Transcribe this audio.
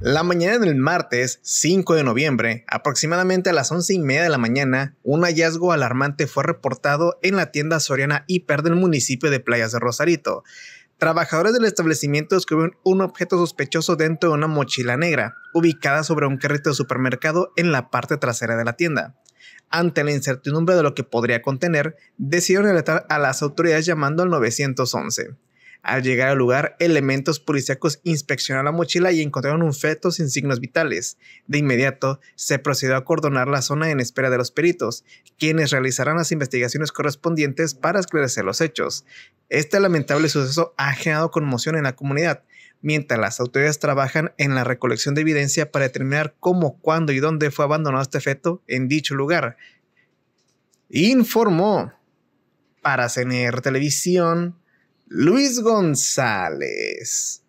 La mañana del martes 5 de noviembre, aproximadamente a las 11 y media de la mañana, un hallazgo alarmante fue reportado en la tienda soriana Hiper del municipio de Playas de Rosarito. Trabajadores del establecimiento descubrieron un objeto sospechoso dentro de una mochila negra, ubicada sobre un carrito de supermercado en la parte trasera de la tienda. Ante la incertidumbre de lo que podría contener, decidieron alertar a las autoridades llamando al 911. Al llegar al lugar, elementos policíacos inspeccionaron la mochila y encontraron un feto sin signos vitales. De inmediato, se procedió a cordonar la zona en espera de los peritos, quienes realizarán las investigaciones correspondientes para esclarecer los hechos. Este lamentable suceso ha generado conmoción en la comunidad, mientras las autoridades trabajan en la recolección de evidencia para determinar cómo, cuándo y dónde fue abandonado este feto en dicho lugar. Informó para CNR Televisión. Luis González.